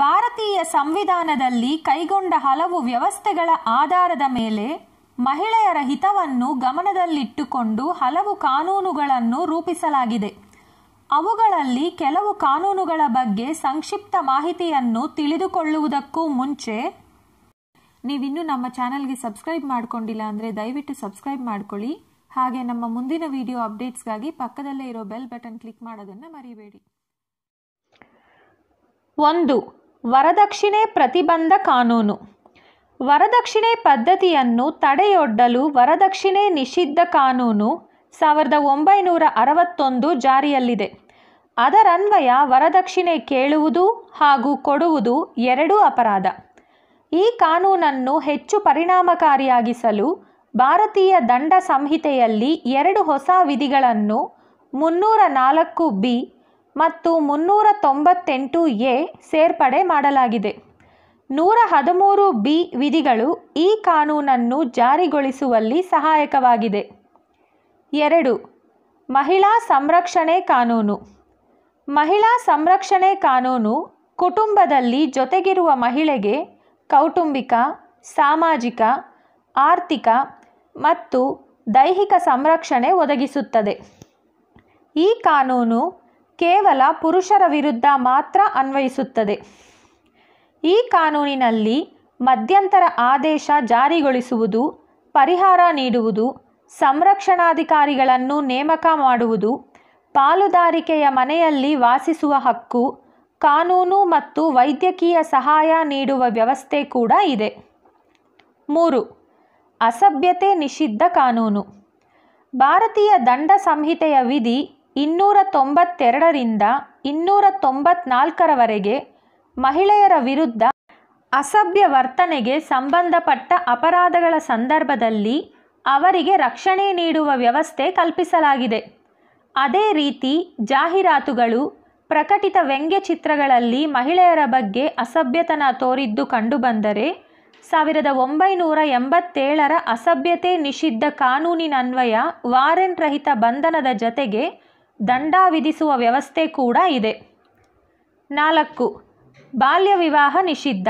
ಭಾರತೀಯ ಸಂವಿಧಾನದಲ್ಲಿ ಕೈಗೊಂಡ ಹಲವು ವ್ಯವಸ್ಥೆಗಳ ಆಧಾರದ ಮೇಲೆ ಮಹಿಳೆಯರ ಹಿತವನ್ನು ಗಮನದಲ್ಲಿಟ್ಟುಕೊಂಡು ಹಲವು ಕಾನೂನುಗಳನ್ನು ರೂಪಿಸಲಾಗಿದೆ ಅವುಗಳಲ್ಲಿ ಕೆಲವು ಕಾನೂನುಗಳ ಬಗ್ಗೆ ಸಂಕ್ಷಿಪ್ತ ಮಾಹಿತಿಯನ್ನು ತಿಳಿದುಕೊಳ್ಳುವುದಕ್ಕೂ ಮುಂಚೆ ನೀವಿನ್ನೂ ನಮ್ಮ ಚಾನಲ್ಗೆ ಸಬ್ಸ್ಕ್ರೈಬ್ ಮಾಡಿಕೊಂಡಿಲ್ಲ ಅಂದರೆ ದಯವಿಟ್ಟು ಸಬ್ಸ್ಕ್ರೈಬ್ ಮಾಡಿಕೊಳ್ಳಿ ಹಾಗೆ ನಮ್ಮ ಮುಂದಿನ ವಿಡಿಯೋ ಅಪ್ಡೇಟ್ಸ್ಗಾಗಿ ಪಕ್ಕದಲ್ಲೇ ಇರೋ ಬೆಲ್ ಬಟನ್ ಕ್ಲಿಕ್ ಮಾಡೋದನ್ನು ಮರಿಬೇಡಿ ಒಂದು ವರದಕ್ಷಿಣೆ ಪ್ರತಿಬಂಧ ಕಾನೂನು ವರದಕ್ಷಿಣೆ ಪದ್ಧತಿಯನ್ನು ತಡೆಯೊಡ್ಡಲು ವರದಕ್ಷಿಣೆ ನಿಷಿದ್ಧ ಕಾನೂನು ಸಾವಿರದ ಒಂಬೈನೂರ ಅರವತ್ತೊಂದು ಜಾರಿಯಲ್ಲಿದೆ ಅದರನ್ವಯ ವರದಕ್ಷಿಣೆ ಕೇಳುವುದು ಹಾಗೂ ಕೊಡುವುದು ಎರಡೂ ಅಪರಾಧ ಈ ಕಾನೂನನ್ನು ಹೆಚ್ಚು ಪರಿಣಾಮಕಾರಿಯಾಗಿಸಲು ಭಾರತೀಯ ದಂಡ ಸಂಹಿತೆಯಲ್ಲಿ ಎರಡು ಹೊಸ ವಿಧಿಗಳನ್ನು ಮುನ್ನೂರ ನಾಲ್ಕು ಬಿ ಮತ್ತು ಮುನ್ನೂರ ತೊಂಬತ್ತೆಂಟು ಎ ಸೇರ್ಪಡೆ ಮಾಡಲಾಗಿದೆ ನೂರ ಹದಿಮೂರು ಬಿ ವಿಧಿಗಳು ಈ ಕಾನೂನನ್ನು ಜಾರಿಗೊಳಿಸುವಲ್ಲಿ ಸಹಾಯಕವಾಗಿದೆ ಎರಡು ಮಹಿಳಾ ಸಂರಕ್ಷಣೆ ಕಾನೂನು ಮಹಿಳಾ ಸಂರಕ್ಷಣೆ ಕಾನೂನು ಕುಟುಂಬದಲ್ಲಿ ಜೊತೆಗಿರುವ ಮಹಿಳೆಗೆ ಕೌಟುಂಬಿಕ ಸಾಮಾಜಿಕ ಆರ್ಥಿಕ ಮತ್ತು ದೈಹಿಕ ಸಂರಕ್ಷಣೆ ಒದಗಿಸುತ್ತದೆ ಈ ಕಾನೂನು ಕೇವಲ ಪುರುಷರ ವಿರುದ್ಧ ಮಾತ್ರ ಅನ್ವಯಿಸುತ್ತದೆ ಈ ಕಾನೂನಿನಲ್ಲಿ ಮಧ್ಯಂತರ ಆದೇಶ ಜಾರಿಗೊಳಿಸುವುದು ಪರಿಹಾರ ನೀಡುವುದು ಸಂರಕ್ಷಣಾಧಿಕಾರಿಗಳನ್ನು ನೇಮಕ ಮಾಡುವುದು ಪಾಲುದಾರಿಕೆಯ ಮನೆಯಲ್ಲಿ ವಾಸಿಸುವ ಹಕ್ಕು ಕಾನೂನು ಮತ್ತು ವೈದ್ಯಕೀಯ ಸಹಾಯ ನೀಡುವ ವ್ಯವಸ್ಥೆ ಕೂಡ ಇದೆ ಮೂರು ಅಸಭ್ಯತೆ ನಿಷಿದ್ಧ ಕಾನೂನು ಭಾರತೀಯ ದಂಡ ಸಂಹಿತೆಯ ವಿಧಿ ಇನ್ನೂರ ತೊಂಬತ್ತೆರಡರಿಂದ ಇನ್ನೂರ ತೊಂಬತ್ನಾಲ್ಕರವರೆಗೆ ಮಹಿಳೆಯರ ವಿರುದ್ಧ ಅಸಭ್ಯ ವರ್ತನೆಗೆ ಸಂಬಂಧಪಟ್ಟ ಅಪರಾಧಗಳ ಸಂದರ್ಭದಲ್ಲಿ ಅವರಿಗೆ ರಕ್ಷಣೆ ನೀಡುವ ವ್ಯವಸ್ಥೆ ಕಲ್ಪಿಸಲಾಗಿದೆ ಅದೇ ರೀತಿ ಜಾಹೀರಾತುಗಳು ಪ್ರಕಟಿತ ವ್ಯಂಗ್ಯಚಿತ್ರಗಳಲ್ಲಿ ಮಹಿಳೆಯರ ಬಗ್ಗೆ ಅಸಭ್ಯತನ ತೋರಿದ್ದು ಕಂಡುಬಂದರೆ ಸಾವಿರದ ಒಂಬೈನೂರ ಎಂಬತ್ತೇಳರ ಅಸಭ್ಯತೆ ನಿಷಿದ್ಧ ಕಾನೂನಿನನ್ವಯ ವಾರೆಂಟ್ ರಹಿತ ಬಂಧನದ ಜತೆಗೆ ದಂಡ ವಿಧಿಸುವ ವ್ಯವಸ್ಥೆ ಕೂಡ ಇದೆ ನಾಲ್ಕು ಬಾಲ್ಯ ವಿವಾಹ ನಿಷಿದ್ಧ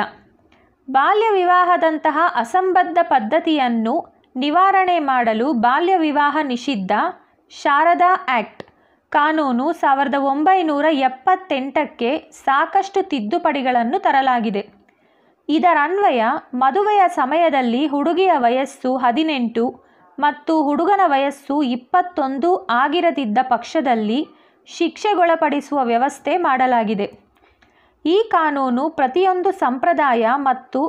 ಬಾಲ್ಯ ವಿವಾಹದಂತಹ ಅಸಂಬದ್ಧ ಪದ್ಧತಿಯನ್ನು ನಿವಾರಣೆ ಮಾಡಲು ಬಾಲ್ಯ ವಿವಾಹ ನಿಷಿದ್ಧ ಶಾರದಾ ಆ್ಯಕ್ಟ್ ಕಾನೂನು ಸಾವಿರದ ಒಂಬೈನೂರ ಎಪ್ಪತ್ತೆಂಟಕ್ಕೆ ಸಾಕಷ್ಟು ತಿದ್ದುಪಡಿಗಳನ್ನು ತರಲಾಗಿದೆ ಇದರನ್ವಯ ಮದುವೆಯ ಸಮಯದಲ್ಲಿ ಹುಡುಗಿಯ ವಯಸ್ಸು ಹದಿನೆಂಟು ಮತ್ತು ಹುಡುಗನ ವಯಸ್ಸು ಇಪ್ಪತ್ತೊಂದು ಆಗಿರದಿದ್ದ ಪಕ್ಷದಲ್ಲಿ ಶಿಕ್ಷೆಗೊಳಪಡಿಸುವ ವ್ಯವಸ್ಥೆ ಮಾಡಲಾಗಿದೆ ಈ ಕಾನೂನು ಪ್ರತಿಯೊಂದು ಸಂಪ್ರದಾಯ ಮತ್ತು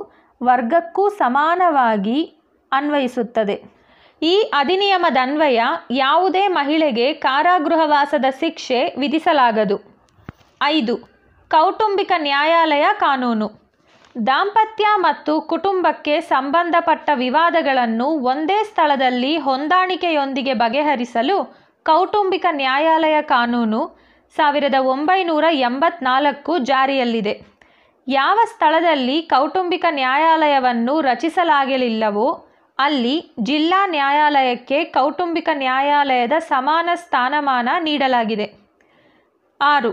ವರ್ಗಕ್ಕೂ ಸಮಾನವಾಗಿ ಅನ್ವಯಿಸುತ್ತದೆ ಈ ಅಧಿನಿಯಮದನ್ವಯ ಯಾವುದೇ ಮಹಿಳೆಗೆ ಕಾರಾಗೃಹವಾಸದ ಶಿಕ್ಷೆ ವಿಧಿಸಲಾಗದು ಐದು ಕೌಟುಂಬಿಕ ನ್ಯಾಯಾಲಯ ಕಾನೂನು ದಾಂಪತ್ಯ ಮತ್ತು ಕುಟುಂಬಕ್ಕೆ ಸಂಬಂಧಪಟ್ಟ ವಿವಾದಗಳನ್ನು ಒಂದೇ ಸ್ಥಳದಲ್ಲಿ ಹೊಂದಾಣಿಕೆಯೊಂದಿಗೆ ಬಗೆಹರಿಸಲು ಕೌಟುಂಬಿಕ ನ್ಯಾಯಾಲಯ ಕಾನೂನು ಸಾವಿರದ ಒಂಬೈನೂರ ಎಂಬತ್ನಾಲ್ಕು ಜಾರಿಯಲ್ಲಿದೆ ಯಾವ ಸ್ಥಳದಲ್ಲಿ ಕೌಟುಂಬಿಕ ನ್ಯಾಯಾಲಯವನ್ನು ರಚಿಸಲಾಗಲಿಲ್ಲವೋ ಅಲ್ಲಿ ಜಿಲ್ಲಾ ನ್ಯಾಯಾಲಯಕ್ಕೆ ಕೌಟುಂಬಿಕ ನ್ಯಾಯಾಲಯದ ಸಮಾನ ಸ್ಥಾನಮಾನ ನೀಡಲಾಗಿದೆ ಆರು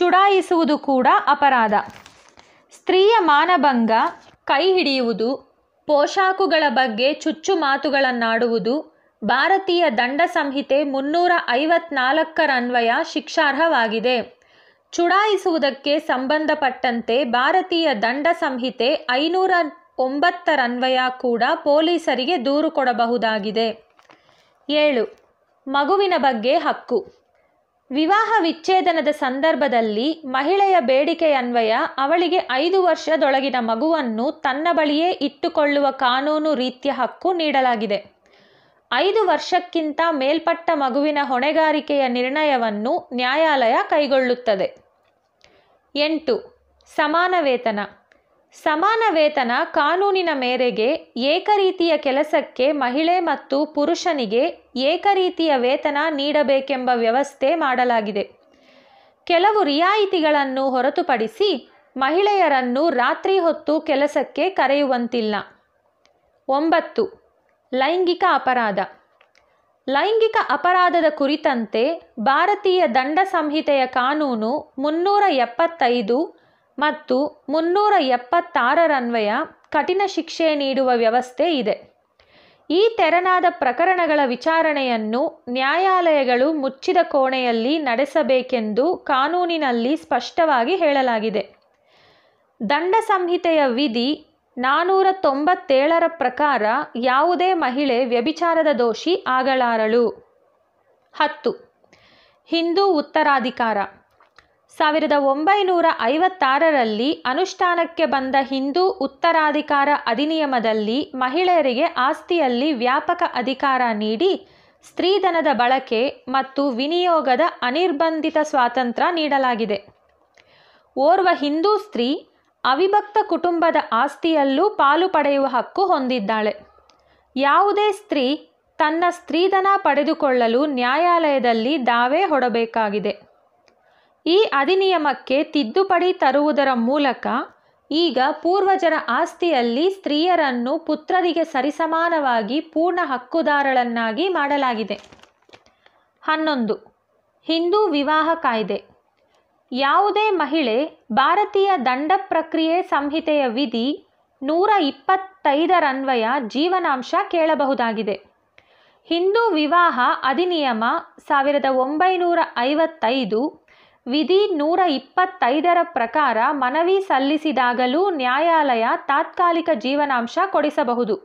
ಚುಡಾಯಿಸುವುದು ಕೂಡ ಅಪರಾಧ ಸ್ತ್ರೀಯ ಮಾನಭಂಗ ಕೈ ಹಿಡಿಯುವುದು ಪೋಷಾಕುಗಳ ಬಗ್ಗೆ ಚುಚ್ಚು ಮಾತುಗಳನ್ನಾಡುವುದು ಭಾರತೀಯ ದಂಡ ಸಂಹಿತೆ ಮುನ್ನೂರ ಐವತ್ನಾಲ್ಕರನ್ವಯ ಶಿಕ್ಷಾರ್ಹವಾಗಿದೆ ಚುಡಾಯಿಸುವುದಕ್ಕೆ ಸಂಬಂಧಪಟ್ಟಂತೆ ಭಾರತೀಯ ದಂಡ ಸಂಹಿತೆ ಐನೂರ ಒಂಬತ್ತರನ್ವಯ ಕೂಡ ಪೊಲೀಸರಿಗೆ ದೂರು ಕೊಡಬಹುದಾಗಿದೆ ಏಳು ಮಗುವಿನ ಬಗ್ಗೆ ಹಕ್ಕು ವಿವಾಹ ವಿಚ್ಛೇದನದ ಸಂದರ್ಭದಲ್ಲಿ ಮಹಿಳೆಯ ಬೇಡಿಕೆಯನ್ವಯ ಅವಳಿಗೆ ಐದು ವರ್ಷದೊಳಗಿನ ಮಗುವನ್ನು ತನ್ನ ಬಳಿಯೇ ಇಟ್ಟುಕೊಳ್ಳುವ ಕಾನೂನು ರೀತಿಯ ಹಕ್ಕು ನೀಡಲಾಗಿದೆ ಐದು ವರ್ಷಕ್ಕಿಂತ ಮೇಲ್ಪಟ್ಟ ಮಗುವಿನ ಹೊಣೆಗಾರಿಕೆಯ ನಿರ್ಣಯವನ್ನು ನ್ಯಾಯಾಲಯ ಕೈಗೊಳ್ಳುತ್ತದೆ ಎಂಟು ಸಮಾನ ವೇತನ ಸಮಾನ ವೇತನ ಕಾನೂನಿನ ಮೇರೆಗೆ ಏಕರೀತಿಯ ಕೆಲಸಕ್ಕೆ ಮಹಿಳೆ ಮತ್ತು ಪುರುಷನಿಗೆ ಏಕರೀತಿಯ ವೇತನ ನೀಡಬೇಕೆಂಬ ವ್ಯವಸ್ಥೆ ಮಾಡಲಾಗಿದೆ ಕೆಲವು ರಿಯಾಯಿತಿಗಳನ್ನು ಹೊರತುಪಡಿಸಿ ಮಹಿಳೆಯರನ್ನು ರಾತ್ರಿ ಹೊತ್ತು ಕೆಲಸಕ್ಕೆ ಕರೆಯುವಂತಿಲ್ಲ ಒಂಬತ್ತು ಲೈಂಗಿಕ ಅಪರಾಧ ಲೈಂಗಿಕ ಅಪರಾಧದ ಕುರಿತಂತೆ ಭಾರತೀಯ ದಂಡ ಸಂಹಿತೆಯ ಕಾನೂನು ಮುನ್ನೂರ ಎಪ್ಪತ್ತೈದು ಮತ್ತು ಮುನ್ನೂರ ಎಪ್ಪತ್ತಾರರನ್ವಯ ಕಠಿಣ ಶಿಕ್ಷೆ ನೀಡುವ ವ್ಯವಸ್ಥೆ ಇದೆ ಈ ತೆರನಾದ ಪ್ರಕರಣಗಳ ವಿಚಾರಣೆಯನ್ನು ನ್ಯಾಯಾಲಯಗಳು ಮುಚ್ಚಿದ ಕೋಣೆಯಲ್ಲಿ ನಡೆಸಬೇಕೆಂದು ಕಾನೂನಿನಲ್ಲಿ ಸ್ಪಷ್ಟವಾಗಿ ಹೇಳಲಾಗಿದೆ ದಂಡ ಸಂಹಿತೆಯ ವಿಧಿ ನಾನೂರ ತೊಂಬತ್ತೇಳರ ಪ್ರಕಾರ ಯಾವುದೇ ಮಹಿಳೆ ವ್ಯಭಿಚಾರದ ದೋಷಿ ಆಗಲಾರಳು ಹತ್ತು ಹಿಂದೂ ಉತ್ತರಾಧಿಕಾರ ಸಾವಿರದ ಒಂಬೈನೂರ ಐವತ್ತಾರರಲ್ಲಿ ಅನುಷ್ಠಾನಕ್ಕೆ ಬಂದ ಹಿಂದೂ ಉತ್ತರಾಧಿಕಾರ ಅಧಿನಿಯಮದಲ್ಲಿ ಮಹಿಳೆಯರಿಗೆ ಆಸ್ತಿಯಲ್ಲಿ ವ್ಯಾಪಕ ಅಧಿಕಾರ ನೀಡಿ ಸ್ತ್ರೀಧನದ ಬಳಕೆ ಮತ್ತು ವಿನಿಯೋಗದ ಅನಿರ್ಬಂಧಿತ ಸ್ವಾತಂತ್ರ್ಯ ನೀಡಲಾಗಿದೆ ಓರ್ವ ಹಿಂದೂ ಸ್ತ್ರೀ ಅವಿಭಕ್ತ ಕುಟುಂಬದ ಆಸ್ತಿಯಲ್ಲೂ ಪಾಲು ಪಡೆಯುವ ಹಕ್ಕು ಹೊಂದಿದ್ದಾಳೆ ಯಾವುದೇ ಸ್ತ್ರೀ ತನ್ನ ಸ್ತ್ರೀಧನ ಪಡೆದುಕೊಳ್ಳಲು ನ್ಯಾಯಾಲಯದಲ್ಲಿ ದಾವೆ ಹೊಡಬೇಕಾಗಿದೆ ಈ ಅಧಿನಿಯಮಕ್ಕೆ ತಿದ್ದುಪಡಿ ತರುವುದರ ಮೂಲಕ ಈಗ ಪೂರ್ವಜರ ಆಸ್ತಿಯಲ್ಲಿ ಸ್ತ್ರೀಯರನ್ನು ಪುತ್ರರಿಗೆ ಸರಿಸಮಾನವಾಗಿ ಪೂರ್ಣ ಹಕ್ಕುದಾರಳನ್ನಾಗಿ ಮಾಡಲಾಗಿದೆ ಹನ್ನೊಂದು ಹಿಂದೂ ವಿವಾಹ ಕಾಯ್ದೆ ಯಾವುದೇ ಮಹಿಳೆ ಭಾರತೀಯ ದಂಡ ಪ್ರಕ್ರಿಯೆ ಸಂಹಿತೆಯ ವಿಧಿ ನೂರ ಇಪ್ಪತ್ತೈದರನ್ವಯ ಜೀವನಾಂಶ ಕೇಳಬಹುದಾಗಿದೆ ಹಿಂದೂ ವಿವಾಹ ಅಧಿನಿಯಮ ಸಾವಿರದ ಒಂಬೈನೂರ ಐವತ್ತೈದು ವಿಧಿ ನೂರ ಇಪ್ಪತ್ತೈದರ ಪ್ರಕಾರ ಮನವಿ ಸಲ್ಲಿಸಿದಾಗಲೂ ನ್ಯಾಯಾಲಯ ತಾತ್ಕಾಲಿಕ ಜೀವನಾಂಶ ಕೊಡಿಸಬಹುದು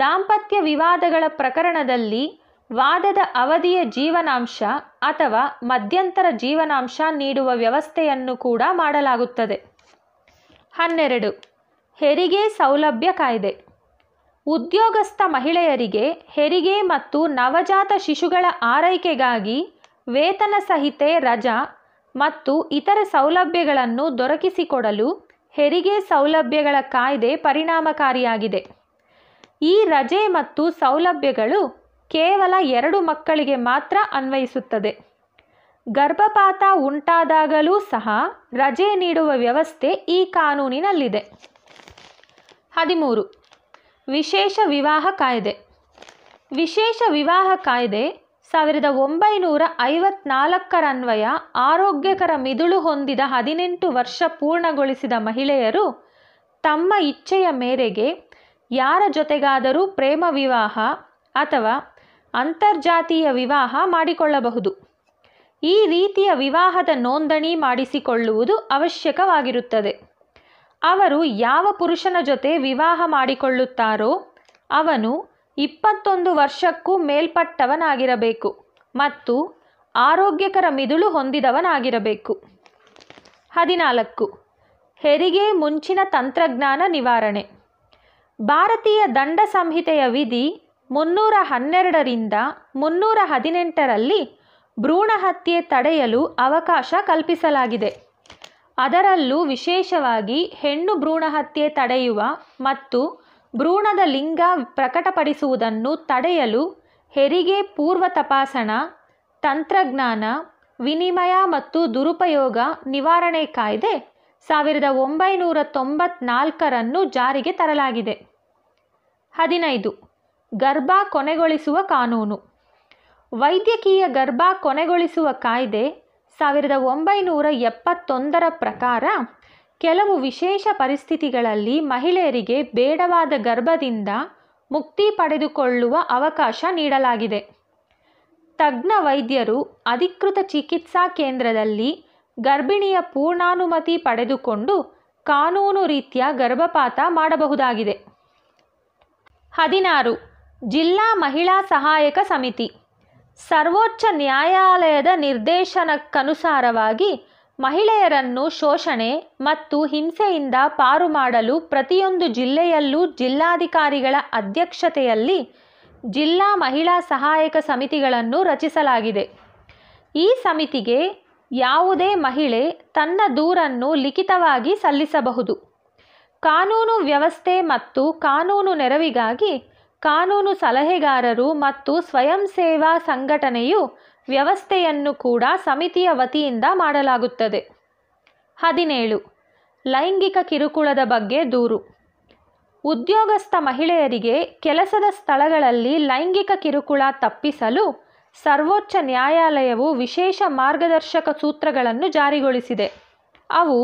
ದಾಂಪತ್ಯ ವಿವಾದಗಳ ಪ್ರಕರಣದಲ್ಲಿ ವಾದದ ಅವಧಿಯ ಜೀವನಾಂಶ ಅಥವಾ ಮಧ್ಯಂತರ ಜೀವನಾಂಶ ನೀಡುವ ವ್ಯವಸ್ಥೆಯನ್ನು ಕೂಡ ಮಾಡಲಾಗುತ್ತದೆ ಹನ್ನೆರಡು ಹೆರಿಗೆ ಸೌಲಭ್ಯ ಕಾಯ್ದೆ ಉದ್ಯೋಗಸ್ಥ ಮಹಿಳೆಯರಿಗೆ ಹೆರಿಗೆ ಮತ್ತು ನವಜಾತ ಶಿಶುಗಳ ಆರೈಕೆಗಾಗಿ ವೇತನ ಸಹಿತೆ ರಜಾ ಮತ್ತು ಇತರ ಸೌಲಭ್ಯಗಳನ್ನು ದೊರಕಿಸಿಕೊಡಲು ಹೆರಿಗೆ ಸೌಲಭ್ಯಗಳ ಕಾಯ್ದೆ ಪರಿಣಾಮಕಾರಿಯಾಗಿದೆ ಈ ರಜೆ ಮತ್ತು ಸೌಲಭ್ಯಗಳು ಕೇವಲ ಎರಡು ಮಕ್ಕಳಿಗೆ ಮಾತ್ರ ಅನ್ವಯಿಸುತ್ತದೆ ಗರ್ಭಪಾತ ಉಂಟಾದಾಗಲೂ ಸಹ ರಜೆ ನೀಡುವ ವ್ಯವಸ್ಥೆ ಈ ಕಾನೂನಿನಲ್ಲಿದೆ ಹದಿಮೂರು ವಿಶೇಷ ವಿವಾಹ ಕಾಯ್ದೆ ವಿಶೇಷ ವಿವಾಹ ಕಾಯ್ದೆ ಸಾವಿರದ ಒಂಬೈನೂರ ಐವತ್ನಾಲ್ಕರನ್ವಯ ಆರೋಗ್ಯಕರ ಮಿದುಳು ಹೊಂದಿದ ಹದಿನೆಂಟು ವರ್ಷ ಪೂರ್ಣಗೊಳಿಸಿದ ಮಹಿಳೆಯರು ತಮ್ಮ ಇಚ್ಛೆಯ ಮೇರೆಗೆ ಯಾರ ಜೊತೆಗಾದರೂ ಪ್ರೇಮ ವಿವಾಹ ಅಥವಾ ಅಂತರ್ಜಾತೀಯ ವಿವಾಹ ಮಾಡಿಕೊಳ್ಳಬಹುದು ಈ ರೀತಿಯ ವಿವಾಹದ ನೋಂದಣಿ ಮಾಡಿಸಿಕೊಳ್ಳುವುದು ಅವಶ್ಯಕವಾಗಿರುತ್ತದೆ ಅವರು ಯಾವ ಪುರುಷನ ಜೊತೆ ವಿವಾಹ ಮಾಡಿಕೊಳ್ಳುತ್ತಾರೋ ಅವನು ಇಪ್ಪತ್ತೊಂದು ವರ್ಷಕ್ಕೂ ಮೇಲ್ಪಟ್ಟವನಾಗಿರಬೇಕು ಮತ್ತು ಆರೋಗ್ಯಕರ ಮಿದುಳು ಹೊಂದಿದವನಾಗಿರಬೇಕು ಹದಿನಾಲ್ಕು ಹೆರಿಗೆ ಮುಂಚಿನ ತಂತ್ರಜ್ಞಾನ ನಿವಾರಣೆ ಭಾರತೀಯ ದಂಡ ಸಂಹಿತೆಯ ವಿಧಿ ಮುನ್ನೂರ ಹನ್ನೆರಡರಿಂದ ಮುನ್ನೂರ ಹದಿನೆಂಟರಲ್ಲಿ ಭ್ರೂಣ ಹತ್ಯೆ ತಡೆಯಲು ಅವಕಾಶ ಕಲ್ಪಿಸಲಾಗಿದೆ ಅದರಲ್ಲೂ ವಿಶೇಷವಾಗಿ ಹೆಣ್ಣು ಭ್ರೂಣ ಹತ್ಯೆ ತಡೆಯುವ ಮತ್ತು ಭ್ರೂಣದ ಲಿಂಗ ಪ್ರಕಟಪಡಿಸುವುದನ್ನು ತಡೆಯಲು ಹೆರಿಗೆ ಪೂರ್ವ ತಪಾಸಣಾ ತಂತ್ರಜ್ಞಾನ ವಿನಿಮಯ ಮತ್ತು ದುರುಪಯೋಗ ನಿವಾರಣೆ ಕಾಯ್ದೆ ಸಾವಿರದ ಒಂಬೈನೂರ ತೊಂಬತ್ನಾಲ್ಕರನ್ನು ಜಾರಿಗೆ ತರಲಾಗಿದೆ ಹದಿನೈದು ಗರ್ಭ ಕೊನೆಗೊಳಿಸುವ ಕಾನೂನು ವೈದ್ಯಕೀಯ ಗರ್ಭ ಕೊನೆಗೊಳಿಸುವ ಕಾಯ್ದೆ ಸಾವಿರದ ಒಂಬೈನೂರ ಎಪ್ಪತ್ತೊಂದರ ಪ್ರಕಾರ ಕೆಲವು ವಿಶೇಷ ಪರಿಸ್ಥಿತಿಗಳಲ್ಲಿ ಮಹಿಳೆಯರಿಗೆ ಬೇಡವಾದ ಗರ್ಭದಿಂದ ಮುಕ್ತಿ ಪಡೆದುಕೊಳ್ಳುವ ಅವಕಾಶ ನೀಡಲಾಗಿದೆ ತಜ್ಞ ವೈದ್ಯರು ಅಧಿಕೃತ ಚಿಕಿತ್ಸಾ ಕೇಂದ್ರದಲ್ಲಿ ಗರ್ಭಿಣಿಯ ಪೂರ್ಣಾನುಮತಿ ಪಡೆದುಕೊಂಡು ಕಾನೂನು ರೀತಿಯ ಗರ್ಭಪಾತ ಮಾಡಬಹುದಾಗಿದೆ ಹದಿನಾರು ಜಿಲ್ಲಾ ಮಹಿಳಾ ಸಹಾಯಕ ಸಮಿತಿ ಸರ್ವೋಚ್ಚ ನ್ಯಾಯಾಲಯದ ನಿರ್ದೇಶನಕ್ಕನುಸಾರವಾಗಿ ಮಹಿಳೆಯರನ್ನು ಶೋಷಣೆ ಮತ್ತು ಹಿಂಸೆಯಿಂದ ಪಾರು ಮಾಡಲು ಪ್ರತಿಯೊಂದು ಜಿಲ್ಲೆಯಲ್ಲೂ ಜಿಲ್ಲಾಧಿಕಾರಿಗಳ ಅಧ್ಯಕ್ಷತೆಯಲ್ಲಿ ಜಿಲ್ಲಾ ಮಹಿಳಾ ಸಹಾಯಕ ಸಮಿತಿಗಳನ್ನು ರಚಿಸಲಾಗಿದೆ ಈ ಸಮಿತಿಗೆ ಯಾವುದೇ ಮಹಿಳೆ ತನ್ನ ದೂರನ್ನು ಲಿಖಿತವಾಗಿ ಸಲ್ಲಿಸಬಹುದು ಕಾನೂನು ವ್ಯವಸ್ಥೆ ಮತ್ತು ಕಾನೂನು ನೆರವಿಗಾಗಿ ಕಾನೂನು ಸಲಹೆಗಾರರು ಮತ್ತು ಸ್ವಯಂ ಸೇವಾ ಸಂಘಟನೆಯು ವ್ಯವಸ್ಥೆಯನ್ನು ಕೂಡ ಸಮಿತಿಯ ವತಿಯಿಂದ ಮಾಡಲಾಗುತ್ತದೆ ಹದಿನೇಳು ಲೈಂಗಿಕ ಕಿರುಕುಳದ ಬಗ್ಗೆ ದೂರು ಉದ್ಯೋಗಸ್ಥ ಮಹಿಳೆಯರಿಗೆ ಕೆಲಸದ ಸ್ಥಳಗಳಲ್ಲಿ ಲೈಂಗಿಕ ಕಿರುಕುಳ ತಪ್ಪಿಸಲು ಸರ್ವೋಚ್ಚ ನ್ಯಾಯಾಲಯವು ವಿಶೇಷ ಮಾರ್ಗದರ್ಶಕ ಸೂತ್ರಗಳನ್ನು ಜಾರಿಗೊಳಿಸಿದೆ ಅವು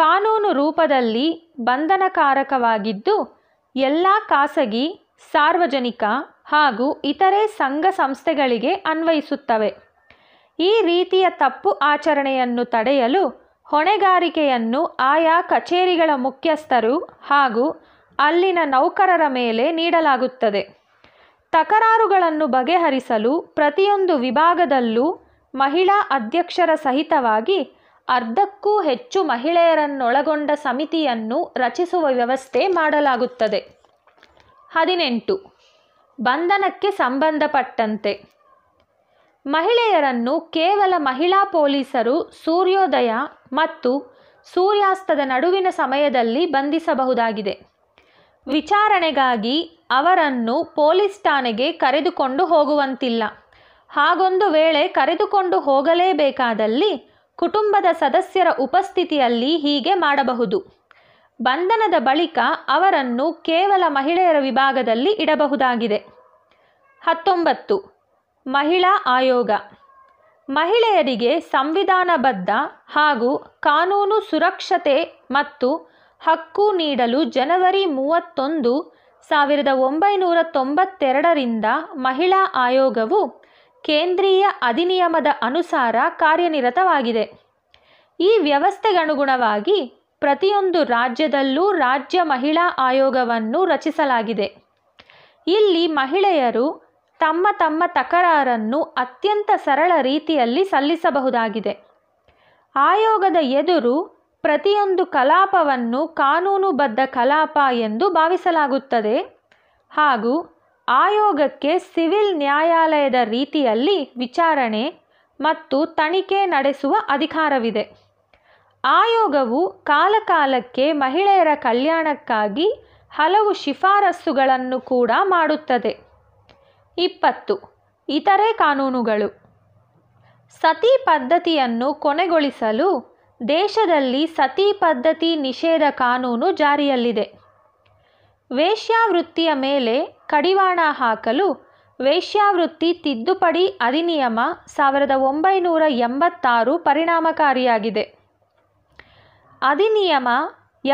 ಕಾನೂನು ರೂಪದಲ್ಲಿ ಬಂಧನಕಾರಕವಾಗಿದ್ದು ಎಲ್ಲ ಖಾಸಗಿ ಸಾರ್ವಜನಿಕ ಹಾಗೂ ಇತರೆ ಸಂಘ ಸಂಸ್ಥೆಗಳಿಗೆ ಅನ್ವಯಿಸುತ್ತವೆ ಈ ರೀತಿಯ ತಪ್ಪು ಆಚರಣೆಯನ್ನು ತಡೆಯಲು ಹೊಣೆಗಾರಿಕೆಯನ್ನು ಆಯಾ ಕಚೇರಿಗಳ ಮುಖ್ಯಸ್ಥರು ಹಾಗೂ ಅಲ್ಲಿನ ನೌಕರರ ಮೇಲೆ ನೀಡಲಾಗುತ್ತದೆ ತಕರಾರುಗಳನ್ನು ಬಗೆಹರಿಸಲು ಪ್ರತಿಯೊಂದು ವಿಭಾಗದಲ್ಲೂ ಮಹಿಳಾ ಅಧ್ಯಕ್ಷರ ಸಹಿತವಾಗಿ ಅರ್ಧಕ್ಕೂ ಹೆಚ್ಚು ಮಹಿಳೆಯರನ್ನೊಳಗೊಂಡ ಸಮಿತಿಯನ್ನು ರಚಿಸುವ ವ್ಯವಸ್ಥೆ ಮಾಡಲಾಗುತ್ತದೆ ಹದಿನೆಂಟು ಬಂಧನಕ್ಕೆ ಸಂಬಂಧಪಟ್ಟಂತೆ ಮಹಿಳೆಯರನ್ನು ಕೇವಲ ಮಹಿಳಾ ಪೊಲೀಸರು ಸೂರ್ಯೋದಯ ಮತ್ತು ಸೂರ್ಯಾಸ್ತದ ನಡುವಿನ ಸಮಯದಲ್ಲಿ ಬಂಧಿಸಬಹುದಾಗಿದೆ ವಿಚಾರಣೆಗಾಗಿ ಅವರನ್ನು ಪೊಲೀಸ್ ಠಾಣೆಗೆ ಕರೆದುಕೊಂಡು ಹೋಗುವಂತಿಲ್ಲ ಹಾಗೊಂದು ವೇಳೆ ಕರೆದುಕೊಂಡು ಹೋಗಲೇಬೇಕಾದಲ್ಲಿ ಕುಟುಂಬದ ಸದಸ್ಯರ ಉಪಸ್ಥಿತಿಯಲ್ಲಿ ಹೀಗೆ ಮಾಡಬಹುದು ಬಂಧನದ ಬಳಿಕ ಅವರನ್ನು ಕೇವಲ ಮಹಿಳೆಯರ ವಿಭಾಗದಲ್ಲಿ ಇಡಬಹುದಾಗಿದೆ ಹತ್ತೊಂಬತ್ತು ಮಹಿಳಾ ಆಯೋಗ ಮಹಿಳೆಯರಿಗೆ ಸಂವಿಧಾನಬದ್ಧ ಹಾಗೂ ಕಾನೂನು ಸುರಕ್ಷತೆ ಮತ್ತು ಹಕ್ಕು ನೀಡಲು ಜನವರಿ ಮೂವತ್ತೊಂದು ಸಾವಿರದ ಒಂಬೈನೂರ ತೊಂಬತ್ತೆರಡರಿಂದ ಮಹಿಳಾ ಆಯೋಗವು ಕೇಂದ್ರೀಯ ಅಧಿನಿಯಮದ ಅನುಸಾರ ಕಾರ್ಯನಿರತವಾಗಿದೆ ಈ ವ್ಯವಸ್ಥೆಗನುಗುಣವಾಗಿ ಪ್ರತಿಯೊಂದು ರಾಜ್ಯದಲ್ಲೂ ರಾಜ್ಯ ಮಹಿಳಾ ಆಯೋಗವನ್ನು ರಚಿಸಲಾಗಿದೆ ಇಲ್ಲಿ ಮಹಿಳೆಯರು ತಮ್ಮ ತಮ್ಮ ತಕರಾರನ್ನು ಅತ್ಯಂತ ಸರಳ ರೀತಿಯಲ್ಲಿ ಸಲ್ಲಿಸಬಹುದಾಗಿದೆ ಆಯೋಗದ ಎದುರು ಪ್ರತಿಯೊಂದು ಕಲಾಪವನ್ನು ಕಾನೂನುಬದ್ಧ ಕಲಾಪ ಎಂದು ಭಾವಿಸಲಾಗುತ್ತದೆ ಹಾಗೂ ಆಯೋಗಕ್ಕೆ ಸಿವಿಲ್ ನ್ಯಾಯಾಲಯದ ರೀತಿಯಲ್ಲಿ ವಿಚಾರಣೆ ಮತ್ತು ತನಿಖೆ ನಡೆಸುವ ಅಧಿಕಾರವಿದೆ ಆಯೋಗವು ಕಾಲಕಾಲಕ್ಕೆ ಮಹಿಳೆಯರ ಕಲ್ಯಾಣಕ್ಕಾಗಿ ಹಲವು ಶಿಫಾರಸ್ಸುಗಳನ್ನು ಕೂಡ ಮಾಡುತ್ತದೆ ಇಪ್ಪತ್ತು ಇತರೆ ಕಾನೂನುಗಳು ಸತಿ ಪದ್ಧತಿಯನ್ನು ಕೊನೆಗೊಳಿಸಲು ದೇಶದಲ್ಲಿ ಸತಿ ಪದ್ಧತಿ ನಿಷೇಧ ಕಾನೂನು ಜಾರಿಯಲ್ಲಿದೆ ವೇಶ್ಯಾವೃತ್ತಿಯ ಮೇಲೆ ಕಡಿವಾಣ ಹಾಕಲು ವೇಶ್ಯಾವೃತ್ತಿ ತಿದ್ದುಪಡಿ ಅಧಿನಿಯಮ ಸಾವಿರದ ಒಂಬೈನೂರ ಎಂಬತ್ತಾರು ಪರಿಣಾಮಕಾರಿಯಾಗಿದೆ ಅಧಿನಿಯಮ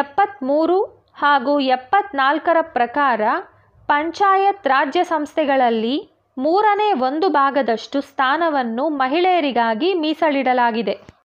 ಎಪ್ಪತ್ತ್ಮೂರು ಹಾಗೂ ಎಪ್ಪತ್ತ್ನಾಲ್ಕರ ಪ್ರಕಾರ ಪಂಚಾಯತ್ ರಾಜ್ಯ ಸಂಸ್ಥೆಗಳಲ್ಲಿ ಮೂರನೇ ಒಂದು ಭಾಗದಷ್ಟು ಸ್ಥಾನವನ್ನು ಮಹಿಳೆಯರಿಗಾಗಿ ಮೀಸಲಿಡಲಾಗಿದೆ